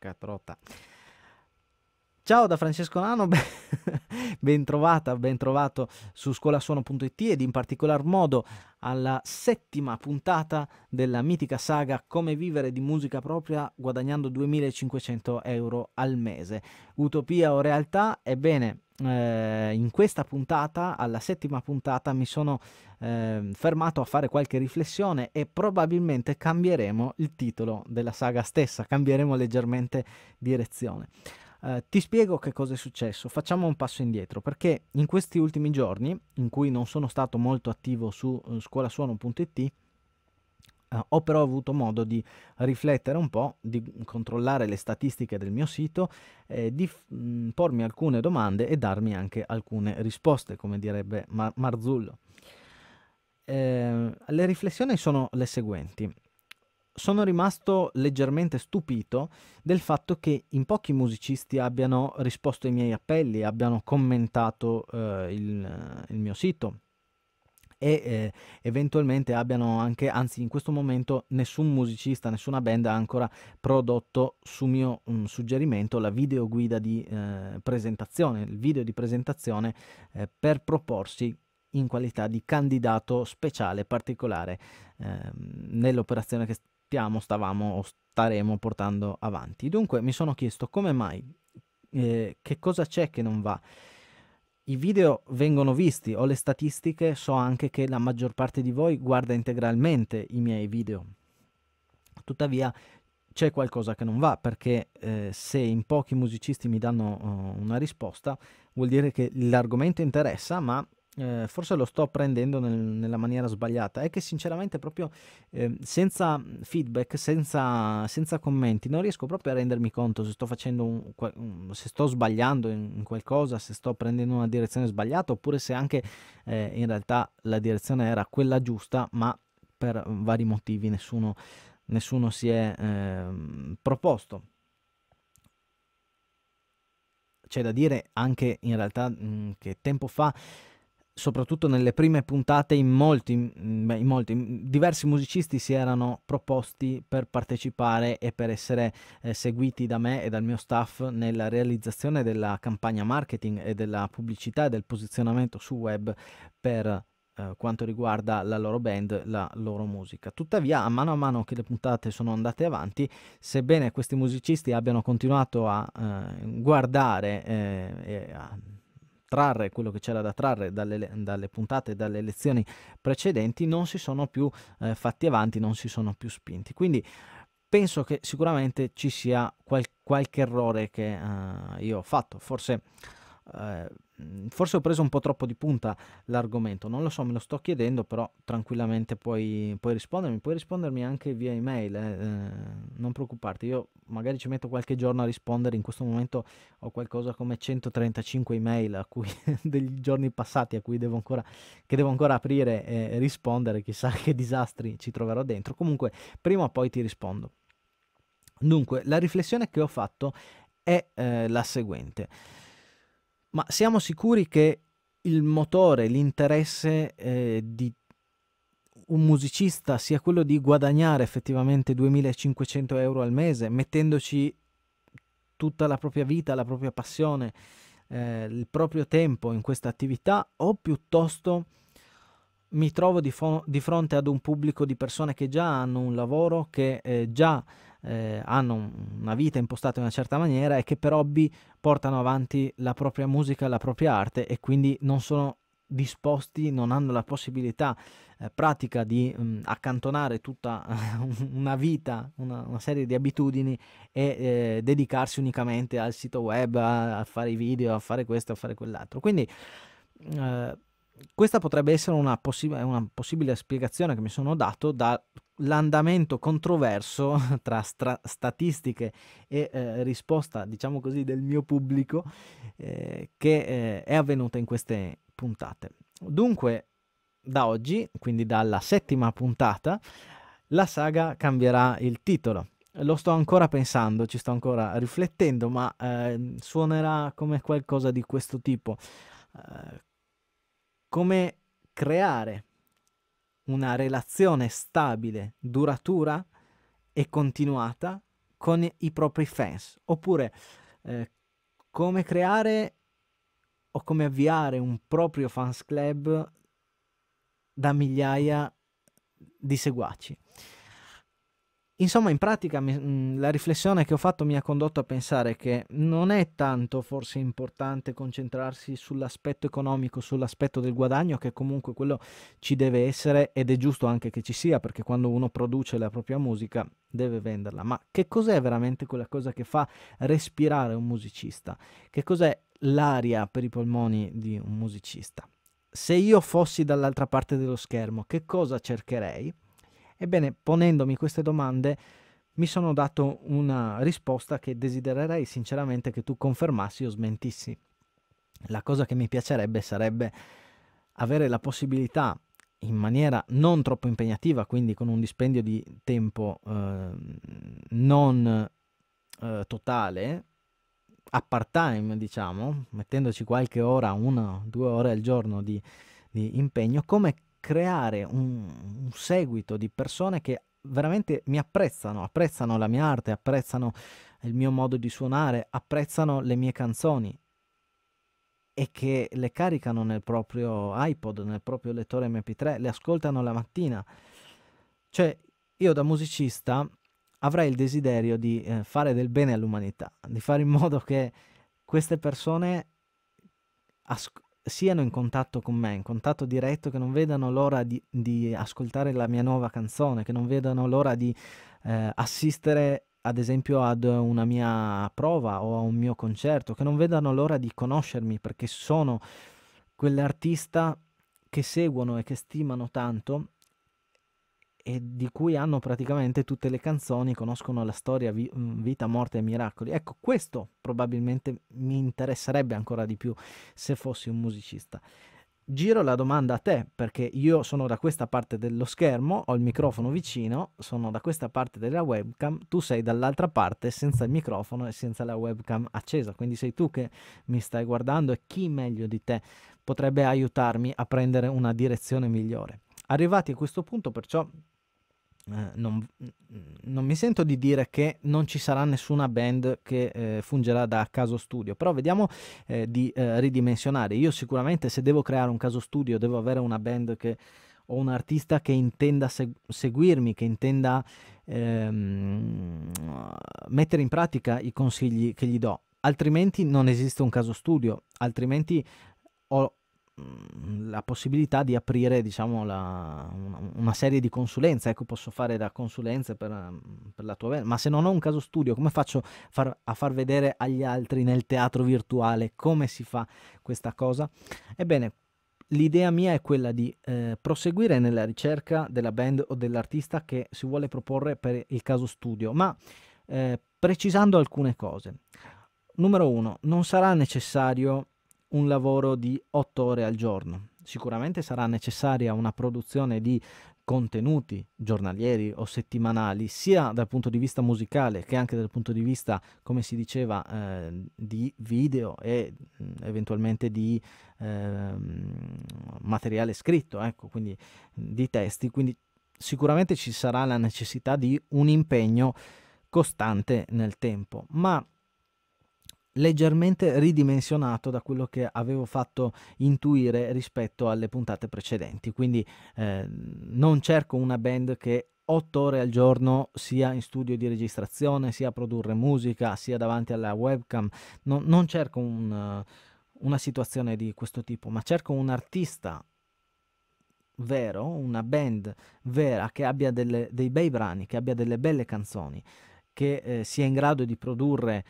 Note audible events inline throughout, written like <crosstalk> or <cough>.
Catrota. Ciao da Francesco Nano, <laughs> ben trovata, ben trovato su scolasuono.it ed in particolar modo alla settima puntata della mitica saga Come vivere di musica propria guadagnando 2500 euro al mese. Utopia o realtà? Ebbene, eh, in questa puntata, alla settima puntata, mi sono eh, fermato a fare qualche riflessione e probabilmente cambieremo il titolo della saga stessa, cambieremo leggermente direzione. Eh, ti spiego che cosa è successo, facciamo un passo indietro perché in questi ultimi giorni in cui non sono stato molto attivo su eh, scuolasuono.it Uh, ho però avuto modo di riflettere un po', di controllare le statistiche del mio sito, eh, di f- mh, mm, pormi alcune domande e darmi anche alcune risposte, come direbbe Mar- Marzullo. Eh, le riflessioni sono le seguenti. Sono rimasto leggermente stupito del fatto che in pochi musicisti abbiano risposto ai miei appelli, abbiano commentato eh, il, il mio sito, e eh, eventualmente abbiano anche, anzi in questo momento nessun musicista, nessuna band ha ancora prodotto su mio um, suggerimento la videoguida di eh, presentazione, il video di presentazione eh, per proporsi in qualità di candidato speciale particolare ehm, nell'operazione che stiamo, stavamo o staremo portando avanti. Dunque mi sono chiesto come mai, eh, che cosa c'è che non va i video vengono visti, ho le statistiche, so anche che la maggior parte di voi guarda integralmente i miei video. Tuttavia c'è qualcosa che non va perché eh, se in pochi musicisti mi danno uh, una risposta vuol dire che l'argomento interessa ma eh, forse lo sto prendendo nel, nella maniera sbagliata, è che sinceramente proprio eh, senza feedback, senza, senza, commenti, non riesco proprio a rendermi conto se sto facendo un, se sto sbagliando in, in, qualcosa, se sto prendendo una direzione sbagliata oppure se anche eh, in realtà la direzione era quella giusta, ma per vari motivi nessuno, nessuno si è ehm, proposto c'è da dire anche in realtà mh, che tempo fa soprattutto nelle prime puntate, in molti, beh, in molti, diversi musicisti si erano proposti per partecipare e per essere eh, seguiti da me e dal mio staff nella realizzazione della campagna marketing e della pubblicità e del posizionamento su web per eh, quanto riguarda la loro band, la loro musica. Tuttavia, a mano a mano che le puntate sono andate avanti, sebbene questi musicisti abbiano continuato a eh, guardare eh, e a trarre quello che c'era da trarre dalle, dalle puntate, dalle lezioni precedenti, non si sono più eh, fatti avanti, non si sono più spinti. Quindi penso che sicuramente ci sia qual- qualche errore che eh, io ho fatto, forse... Eh, Mm, forse ho preso un po' troppo di punta l'argomento, non lo so, me lo sto chiedendo, però tranquillamente puoi, puoi rispondermi, puoi rispondermi anche via email, eh, eh non preoccuparti, io magari ci metto qualche giorno a rispondere, in questo momento ho qualcosa come 135 email cui, <laughs> degli giorni passati a cui devo ancora, che devo ancora aprire e rispondere, chissà <laughs> che disastri ci troverò dentro, comunque prima o poi ti rispondo. Dunque, la riflessione che ho fatto è eh, la seguente ma siamo sicuri che il motore, l'interesse eh, di un musicista sia quello di guadagnare effettivamente 2500 euro al mese, mettendoci tutta la propria vita, la propria passione, eh, il proprio tempo in questa attività, o piuttosto mi trovo di, fo- di, fronte ad un pubblico di persone che già hanno un lavoro, che eh, già eh, hanno una vita impostata in una certa maniera e che per hobby portano avanti la propria musica, la propria arte e quindi non sono disposti, non hanno la possibilità eh, pratica di mh, mm, accantonare tutta <laughs> una vita, una, una, serie di abitudini e eh, dedicarsi unicamente al sito web, a, a, fare i video, a fare questo, a fare quell'altro. Quindi eh, questa potrebbe essere una, possi- una possibile spiegazione che mi sono dato da l'andamento controverso <laughs> tra stra- statistiche e eh, risposta, diciamo così, del mio pubblico eh, che eh, è avvenuta in queste puntate. Dunque, da oggi, quindi dalla settima puntata, la saga cambierà il titolo. Lo sto ancora pensando, ci sto ancora riflettendo, ma ehm, suonerà come qualcosa di questo tipo. Eh, come creare una relazione stabile, duratura e continuata con i propri fans, oppure eh, come creare o come avviare un proprio fans club da migliaia di seguaci. Insomma, in pratica mi, mm, la riflessione che ho fatto mi ha condotto a pensare che non è tanto forse importante concentrarsi sull'aspetto economico, sull'aspetto del guadagno, che comunque quello ci deve essere ed è giusto anche che ci sia, perché quando uno produce la propria musica deve venderla. Ma che cos'è veramente quella cosa che fa respirare un musicista? Che cos'è l'aria per i polmoni di un musicista? Se io fossi dall'altra parte dello schermo, che cosa cercherei? Ebbene, ponendomi queste domande mi sono dato una risposta che desidererei sinceramente che tu confermassi o smentissi. La cosa che mi piacerebbe sarebbe avere la possibilità in maniera non troppo impegnativa, quindi con un dispendio di tempo eh, non eh, totale, a part time diciamo, mettendoci qualche ora, una o due ore al giorno di, di impegno, come creare un, un seguito di persone che veramente mi apprezzano, apprezzano la mia arte, apprezzano il mio modo di suonare, apprezzano le mie canzoni e che le caricano nel proprio iPod, nel proprio lettore MP3, le ascoltano la mattina. Cioè, io da musicista avrei il desiderio di eh, fare del bene all'umanità, di fare in modo che queste persone as- siano in contatto con me, in contatto diretto, che non vedano l'ora di, di ascoltare la mia nuova canzone, che non vedano l'ora di eh, assistere ad esempio ad una mia prova o a un mio concerto, che non vedano l'ora di conoscermi perché sono quell'artista che seguono e che stimano tanto e di cui hanno praticamente tutte le canzoni, conoscono la storia, vi, mm, vita, morte e miracoli. Ecco, questo probabilmente mi interesserebbe ancora di più se fossi un musicista. Giro la domanda a te, perché io sono da questa parte dello schermo, ho il microfono vicino, sono da questa parte della webcam, tu sei dall'altra parte senza il microfono e senza la webcam accesa, quindi sei tu che mi stai guardando e chi meglio di te potrebbe aiutarmi a prendere una direzione migliore. Arrivati a questo punto, perciò, eh, non, non, mi sento di dire che non ci sarà nessuna band che eh, fungerà da caso studio, però vediamo eh, di eh, ridimensionare. Io sicuramente se devo creare un caso studio devo avere una band che, o un artista che intenda seg- seguirmi, che intenda ehm, mettere in pratica i consigli che gli do, altrimenti non esiste un caso studio, altrimenti ho Mm, la possibilità di aprire diciamo, la, una serie di consulenze, ecco posso fare da consulenze per, mm, per la tua vena, ma se non ho un caso studio come faccio far, a far vedere agli altri nel teatro virtuale come si fa questa cosa? Ebbene, l'idea mia è quella di eh, proseguire nella ricerca della band o dell'artista che si vuole proporre per il caso studio, ma eh, precisando alcune cose. Numero uno, non sarà necessario un lavoro di 8 ore al giorno. Sicuramente sarà necessaria una produzione di contenuti giornalieri o settimanali, sia dal punto di vista musicale che anche dal punto di vista, come si diceva, eh, di video e eventualmente di eh, materiale scritto, ecco, quindi di testi. Quindi sicuramente ci sarà la necessità di un impegno costante nel tempo, ma leggermente ridimensionato da quello che avevo fatto intuire rispetto alle puntate precedenti. Quindi eh, non cerco una band che 8 ore al giorno sia in studio di registrazione, sia a produrre musica, sia davanti alla webcam. No, non cerco un, una situazione di questo tipo, ma cerco un artista vero, una band vera che abbia delle, dei bei brani, che abbia delle belle canzoni, che eh, sia in grado di produrre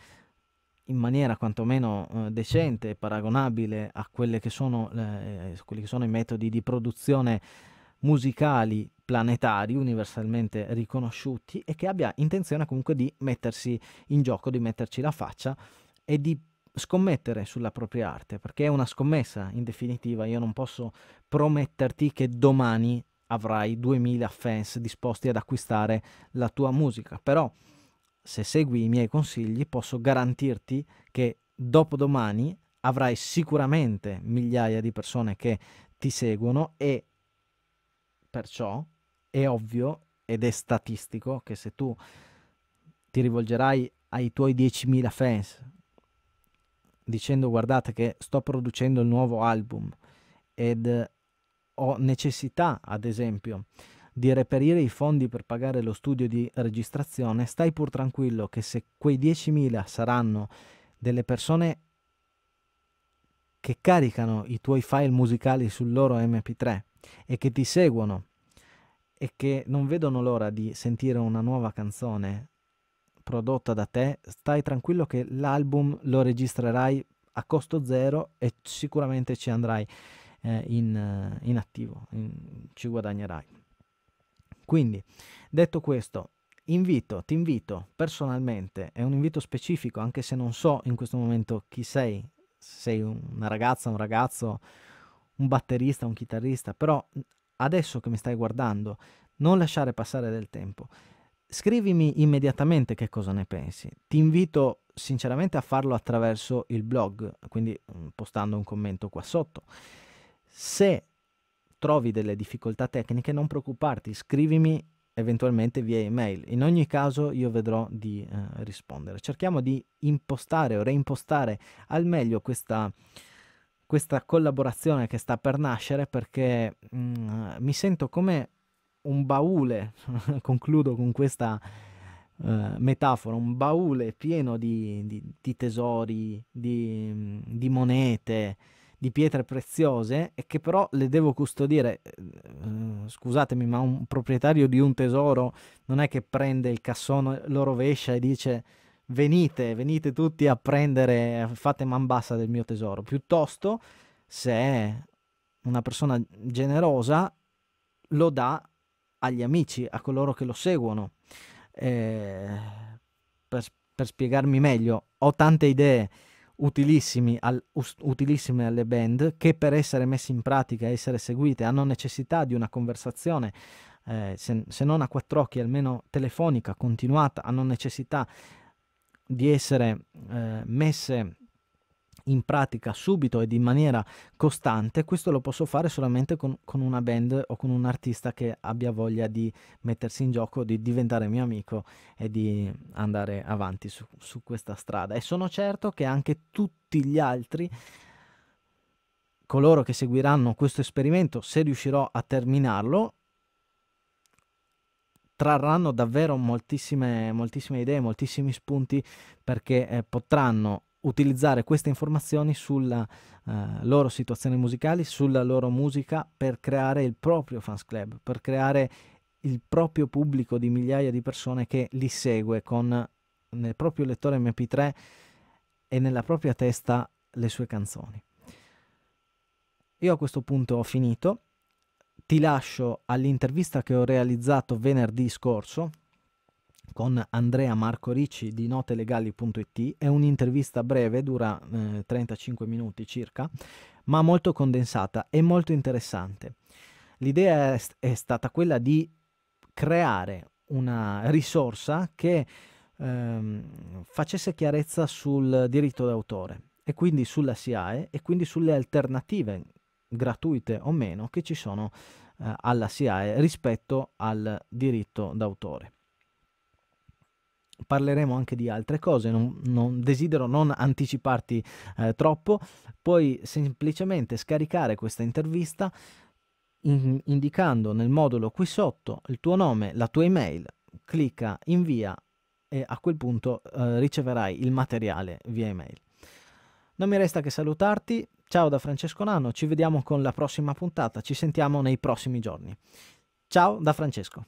in maniera quantomeno eh, decente e paragonabile a che sono, eh, quelli che sono i metodi di produzione musicali planetari universalmente riconosciuti e che abbia intenzione comunque di mettersi in gioco, di metterci la faccia e di scommettere sulla propria arte, perché è una scommessa in definitiva, io non posso prometterti che domani avrai 2000 fans disposti ad acquistare la tua musica, però se segui i miei consigli, posso garantirti che dopodomani avrai sicuramente migliaia di persone che ti seguono e perciò è ovvio ed è statistico che se tu ti rivolgerai ai tuoi 10.000 fans dicendo guardate che sto producendo il nuovo album ed ho necessità ad esempio di reperire i fondi per pagare lo studio di registrazione, stai pur tranquillo che se quei 10.000 saranno delle persone che caricano i tuoi file musicali sul loro MP3 e che ti seguono e che non vedono l'ora di sentire una nuova canzone prodotta da te, stai tranquillo che l'album lo registrerai a costo zero e sicuramente ci andrai eh, in, in, attivo, in, ci guadagnerai. Quindi, detto questo, invito, ti invito personalmente, è un invito specifico, anche se non so in questo momento chi sei, sei una ragazza, un ragazzo, un batterista, un chitarrista, però adesso che mi stai guardando, non lasciare passare del tempo. Scrivimi immediatamente che cosa ne pensi. Ti invito sinceramente a farlo attraverso il blog, quindi mm, postando un commento qua sotto. Se trovi delle difficoltà tecniche, non preoccuparti, scrivimi eventualmente via email. In ogni caso io vedrò di eh, rispondere. Cerchiamo di impostare o reimpostare al meglio questa, questa collaborazione che sta per nascere perché mh, mm, mi sento come un baule, <laughs> concludo con questa eh, metafora, un baule pieno di, di, di tesori, di, mm, di monete, di pietre preziose e che però le devo custodire. Ehm, scusatemi, ma un proprietario di un tesoro non è che prende il cassone, lo rovescia e dice venite, venite tutti a prendere, fate man bassa del mio tesoro. Piuttosto, se è una persona generosa, lo dà agli amici, a coloro che lo seguono. Eh, per, per spiegarmi meglio, ho tante idee utilissimi, al, us, utilissime alle band che per essere messi in pratica, essere seguite, hanno necessità di una conversazione, eh, se, se, non a quattro occhi, almeno telefonica, continuata, hanno necessità di essere eh, messe in pratica subito ed in maniera costante, questo lo posso fare solamente con, con, una band o con un artista che abbia voglia di mettersi in gioco, di diventare mio amico e di andare avanti su, su questa strada. E sono certo che anche tutti gli altri, coloro che seguiranno questo esperimento, se riuscirò a terminarlo, trarranno davvero moltissime, moltissime idee, moltissimi spunti perché eh, potranno utilizzare queste informazioni sulla uh, loro situazione musicale, sulla loro musica per creare il proprio fans club, per creare il proprio pubblico di migliaia di persone che li segue con nel proprio lettore MP3 e nella propria testa le sue canzoni. Io a questo punto ho finito, ti lascio all'intervista che ho realizzato venerdì scorso con Andrea Marco Ricci di notelegali.it. È un'intervista breve, dura eh, 35 minuti circa, ma molto condensata e molto interessante. L'idea è, è stata quella di creare una risorsa che ehm, facesse chiarezza sul diritto d'autore e quindi sulla SIAE e quindi sulle alternative gratuite o meno che ci sono eh, alla SIAE rispetto al diritto d'autore parleremo anche di altre cose, non, non desidero non anticiparti eh, troppo, puoi semplicemente scaricare questa intervista in, indicando nel modulo qui sotto il tuo nome, la tua email, clicca invia e a quel punto eh, riceverai il materiale via email. Non mi resta che salutarti, ciao da Francesco Nano, ci vediamo con la prossima puntata, ci sentiamo nei prossimi giorni. Ciao da Francesco.